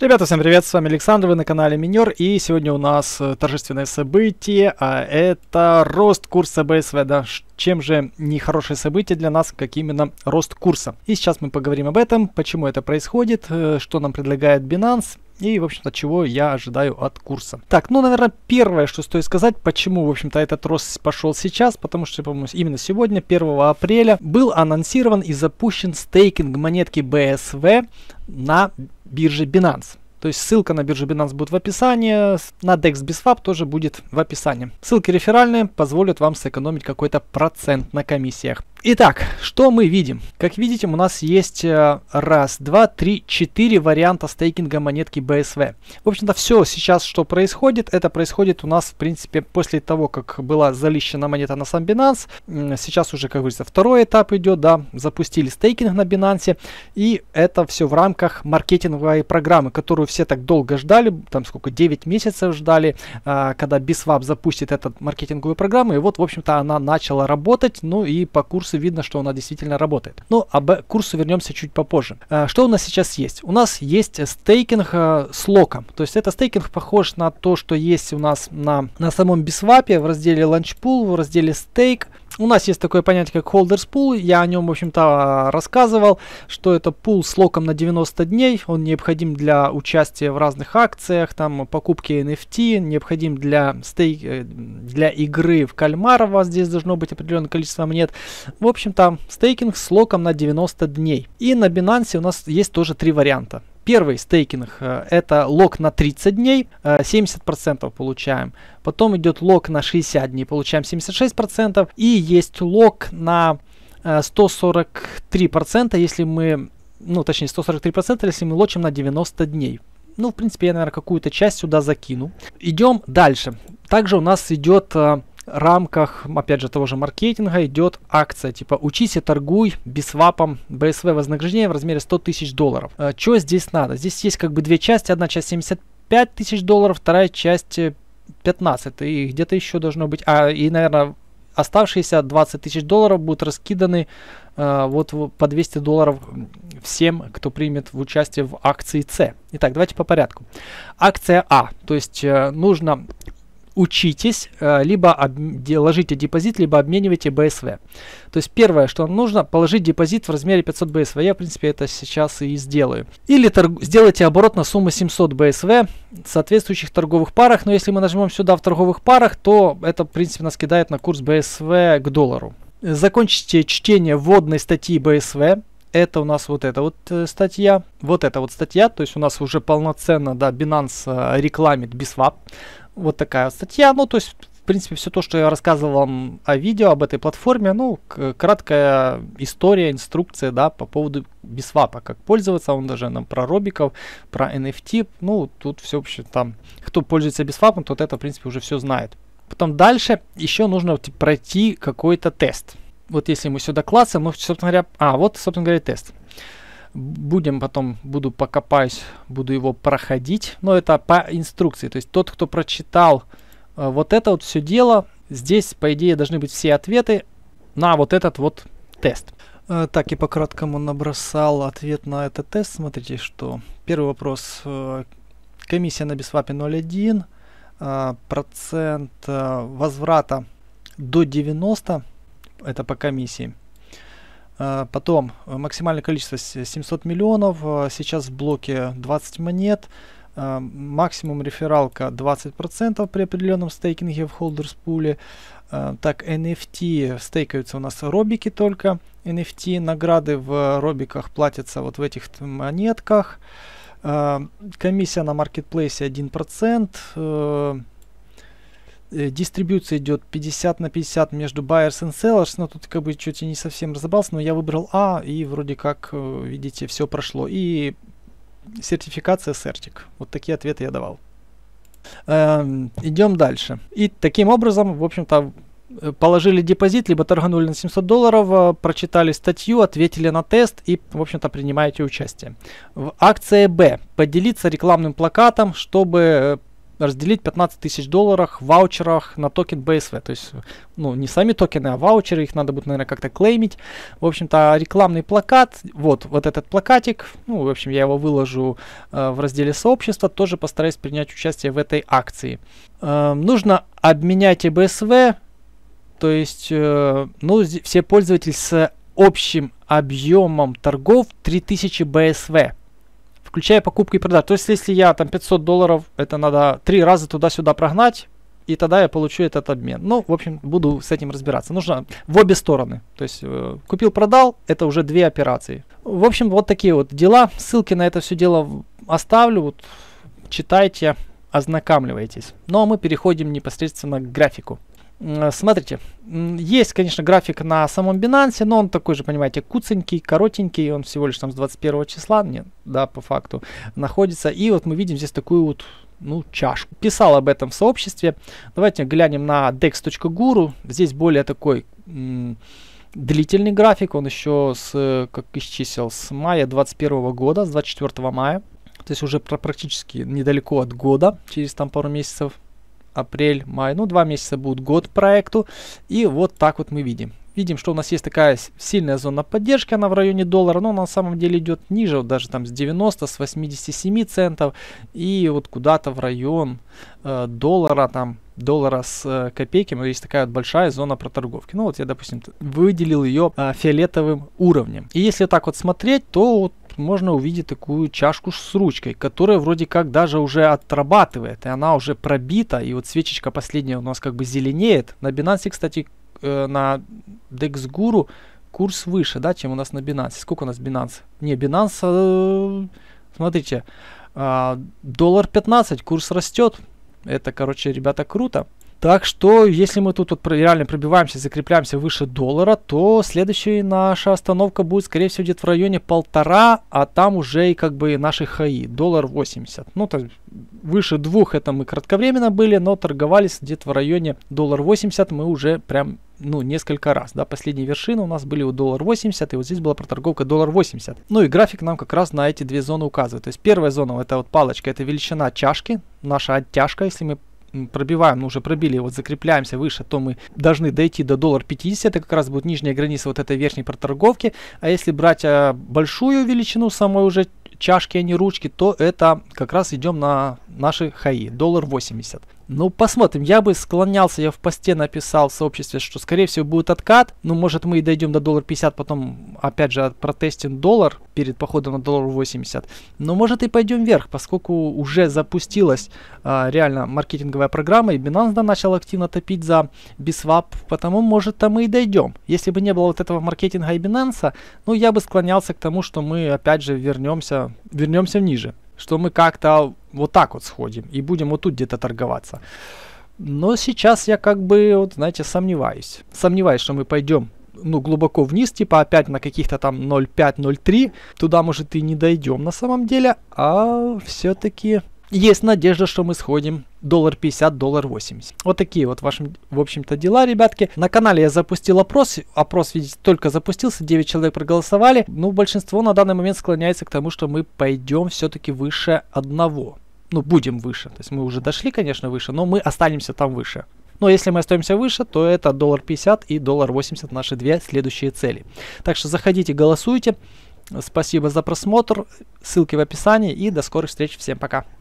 Ребята, всем привет, с вами Александр, вы на канале Минер, и сегодня у нас э, торжественное событие, а это рост курса БСВ, да, чем же нехорошее событие для нас, как именно рост курса. И сейчас мы поговорим об этом, почему это происходит, э, что нам предлагает Binance, и, в общем-то, чего я ожидаю от курса. Так, ну, наверное, первое, что стоит сказать, почему, в общем-то, этот рост пошел сейчас, потому что, по-моему, именно сегодня, 1 апреля, был анонсирован и запущен стейкинг монетки BSV на бирже Binance. То есть ссылка на биржу Binance будет в описании, на DEX BizFab тоже будет в описании. Ссылки реферальные позволят вам сэкономить какой-то процент на комиссиях. Итак, что мы видим? Как видите, у нас есть э, раз, два, три, четыре варианта стейкинга монетки BSV. В общем-то, все сейчас, что происходит, это происходит у нас, в принципе, после того, как была залищена монета на сам Binance. Сейчас уже, как говорится, второй этап идет, да, запустили стейкинг на Binance. И это все в рамках маркетинговой программы, которую все так долго ждали, там сколько, 9 месяцев ждали, а, когда BISWAP запустит эту маркетинговую программу. И вот, в общем-то, она начала работать, ну и по курсу курсу видно, что она действительно работает. Но об курсу вернемся чуть попозже. А, что у нас сейчас есть? У нас есть стейкинг а, с локом. То есть это стейкинг похож на то, что есть у нас на, на самом бисвапе в разделе Launchpool, в разделе стейк у нас есть такое понятие, как holders pool. Я о нем, в общем-то, рассказывал, что это пул с локом на 90 дней. Он необходим для участия в разных акциях, там, покупки NFT, необходим для, стейк, э, для игры в кальмара, у вас Здесь должно быть определенное количество монет. В общем-то, стейкинг с локом на 90 дней. И на Binance у нас есть тоже три варианта. Первый стейкинг э, это лог на 30 дней, 70% э, получаем. Потом идет лог на 60 дней, получаем 76%. И есть лог на 143%, э, если мы, ну точнее 143%, если мы лочим на 90 дней. Ну, в принципе, я, наверное, какую-то часть сюда закину. Идем дальше. Также у нас идет рамках, опять же, того же маркетинга идет акция, типа «Учись и торгуй без вапом БСВ вознаграждение в размере 100 тысяч долларов». Э, Что здесь надо? Здесь есть как бы две части, одна часть 75 тысяч долларов, вторая часть 15, и где-то еще должно быть, а, и, наверное, оставшиеся 20 тысяч долларов будут раскиданы э, вот по 200 долларов всем, кто примет в участие в акции С. Итак, давайте по порядку. Акция А, то есть э, нужно учитесь, э, либо об, ложите депозит, либо обменивайте БСВ. То есть первое, что вам нужно, положить депозит в размере 500 БСВ. Я, в принципе, это сейчас и сделаю. Или торг... сделайте оборот на сумму 700 БСВ в соответствующих торговых парах. Но если мы нажмем сюда в торговых парах, то это, в принципе, нас кидает на курс БСВ к доллару. Закончите чтение вводной статьи БСВ это у нас вот эта вот э, статья, вот эта вот статья, то есть у нас уже полноценно, да, Binance э, рекламит Biswap, вот такая вот статья, ну, то есть, в принципе, все то, что я рассказывал вам о видео, об этой платформе, ну, краткая история, инструкция, да, по поводу Biswap, как пользоваться, он даже нам про робиков, про NFT, ну, тут все, в общем, там, кто пользуется Biswap, тот это, в принципе, уже все знает. Потом дальше еще нужно пройти какой-то тест вот если мы сюда клацаем, мы, собственно говоря, а, вот, собственно говоря, тест. Будем потом, буду покопаюсь, буду его проходить, но это по инструкции. То есть тот, кто прочитал э, вот это вот все дело, здесь, по идее, должны быть все ответы на вот этот вот тест. Э, так, и по краткому набросал ответ на этот тест. Смотрите, что первый вопрос. Э, комиссия на Бисвапе 0,1, э, процент э, возврата до 90, это по комиссии. А, потом э, максимальное количество 700 э, миллионов, э, сейчас в блоке 20 монет, а, максимум рефералка 20% при определенном стейкинге в холдерс пуле. А, так, NFT стейкаются у нас робики только, NFT награды в робиках платятся вот в этих монетках. Комиссия на маркетплейсе 1%. Э, дистрибьюция идет 50 на 50 между buyers and sellers, но ну, тут как бы что-то не совсем разобрался, но я выбрал А, и вроде как, э, видите, все прошло. И сертификация сертик. Вот такие ответы я давал. Эм, идем дальше. И таким образом, в общем-то, э, положили депозит, либо торганули на 700 долларов, прочитали статью, ответили на тест и, в общем-то, принимаете участие. В акции Б. Поделиться рекламным плакатом, чтобы разделить 15 тысяч долларов в ваучерах на токен BSV. То есть, ну, не сами токены, а ваучеры, их надо будет, наверное, как-то клеймить. В общем-то, рекламный плакат, вот, вот этот плакатик, ну, в общем, я его выложу э, в разделе сообщества, тоже постараюсь принять участие в этой акции. Э, нужно обменять и BSV, то есть, э, ну, все пользователи с общим объемом торгов 3000 BSV включая покупку и продажу. То есть, если я там 500 долларов, это надо три раза туда-сюда прогнать, и тогда я получу этот обмен. Ну, в общем, буду с этим разбираться. Нужно в обе стороны. То есть, э, купил-продал, это уже две операции. В общем, вот такие вот дела. Ссылки на это все дело оставлю. Вот, читайте, ознакомливайтесь. Ну, а мы переходим непосредственно к графику. Э, смотрите, есть, конечно, график на самом Binance, но он такой же, понимаете, куценький, коротенький, он всего лишь там с 21 числа, нет, да, по факту, находится. И вот мы видим здесь такую вот, ну, чашку. Писал об этом в сообществе. Давайте глянем на dex.guru. Здесь более такой длительный график, он еще с, э, как из чисел, с мая 21 года, с 24 мая. То есть уже практически недалеко от года, через там пару месяцев апрель, май, ну два месяца будет год проекту. И вот так вот мы видим. Видим, что у нас есть такая сильная зона поддержки, она в районе доллара, но на самом деле идет ниже, вот даже там с 90, с 87 центов и вот куда-то в район э, доллара, там доллара с э, копейки, есть такая вот большая зона проторговки. Ну вот я, допустим, выделил ее э, а, фиолетовым уровнем. И если так вот смотреть, то вот можно увидеть такую чашку с ручкой, которая вроде как даже уже отрабатывает, и она уже пробита, и вот свечечка последняя у нас как бы зеленеет. На Binance, кстати, э, на DexGuru курс выше, да, чем у нас на Binance. Сколько у нас Binance? Не, Binance, э, смотрите, а, доллар 15, курс растет. Это, короче, ребята, круто. Так что, если мы тут вот реально пробиваемся, закрепляемся выше доллара, то следующая наша остановка будет, скорее всего, где-то в районе полтора, а там уже и как бы наши хаи, доллар 80. Ну, то выше двух это мы кратковременно были, но торговались где-то в районе доллар 80, мы уже прям ну, несколько раз, да, последние вершины у нас были у доллар 80, и вот здесь была проторговка доллар 80. Ну и график нам как раз на эти две зоны указывает. То есть первая зона, это вот палочка, это величина чашки, наша оттяжка, если мы пробиваем, ну уже пробили, вот закрепляемся выше, то мы должны дойти до доллар 50, это как раз будет нижняя граница вот этой верхней проторговки, а если брать а, большую величину самой уже чашки, а не ручки, то это как раз идем на наши хаи, доллар 80. Ну, посмотрим. Я бы склонялся, я в посте написал в сообществе, что, скорее всего, будет откат. Ну, может, мы и дойдем до доллара 50, потом, опять же, протестим доллар перед походом на доллар 80. Но, может, и пойдем вверх, поскольку уже запустилась а, реально маркетинговая программа, и Binance да, начал активно топить за Biswap, потому, может, там мы и дойдем. Если бы не было вот этого маркетинга и Binance, ну, я бы склонялся к тому, что мы, опять же, вернемся, вернемся ниже что мы как-то вот так вот сходим и будем вот тут где-то торговаться. Но сейчас я как бы, вот, знаете, сомневаюсь. Сомневаюсь, что мы пойдем ну, глубоко вниз, типа опять на каких-то там 0,5-0,3. Туда, может, и не дойдем на самом деле, а все-таки есть надежда, что мы сходим доллар 50, доллар 80. Вот такие вот ваши, в общем-то, дела, ребятки. На канале я запустил опрос. Опрос, видите, только запустился, 9 человек проголосовали. Ну, большинство на данный момент склоняется к тому, что мы пойдем все-таки выше одного ну, будем выше. То есть мы уже дошли, конечно, выше, но мы останемся там выше. Но если мы остаемся выше, то это доллар 50 и доллар 80 наши две следующие цели. Так что заходите, голосуйте. Спасибо за просмотр. Ссылки в описании и до скорых встреч. Всем пока.